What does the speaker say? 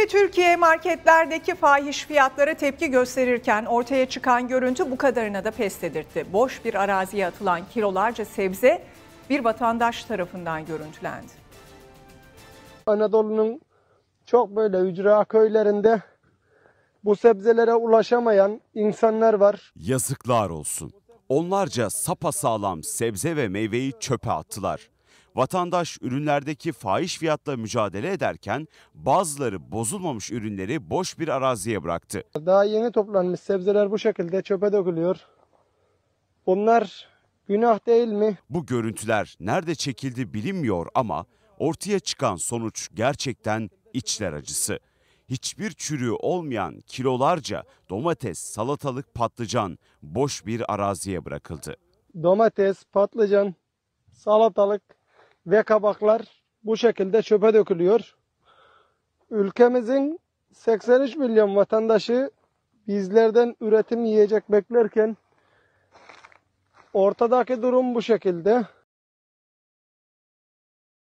Ve Türkiye marketlerdeki fahiş fiyatlara tepki gösterirken ortaya çıkan görüntü bu kadarına da pes dedirtti. Boş bir araziye atılan kilolarca sebze bir vatandaş tarafından görüntülendi. Anadolu'nun çok böyle ücra köylerinde bu sebzelere ulaşamayan insanlar var. Yazıklar olsun. Onlarca sapasağlam sebze ve meyveyi çöpe attılar. Vatandaş ürünlerdeki fahiş fiyatla mücadele ederken bazıları bozulmamış ürünleri boş bir araziye bıraktı. Daha yeni toplanmış sebzeler bu şekilde çöpe dökülüyor. Bunlar günah değil mi? Bu görüntüler nerede çekildi bilinmiyor ama ortaya çıkan sonuç gerçekten içler acısı. Hiçbir çürüğü olmayan kilolarca domates, salatalık, patlıcan boş bir araziye bırakıldı. Domates, patlıcan, salatalık ve kabaklar bu şekilde çöpe dökülüyor. Ülkemizin 83 milyon vatandaşı bizlerden üretim yiyecek beklerken ortadaki durum bu şekilde.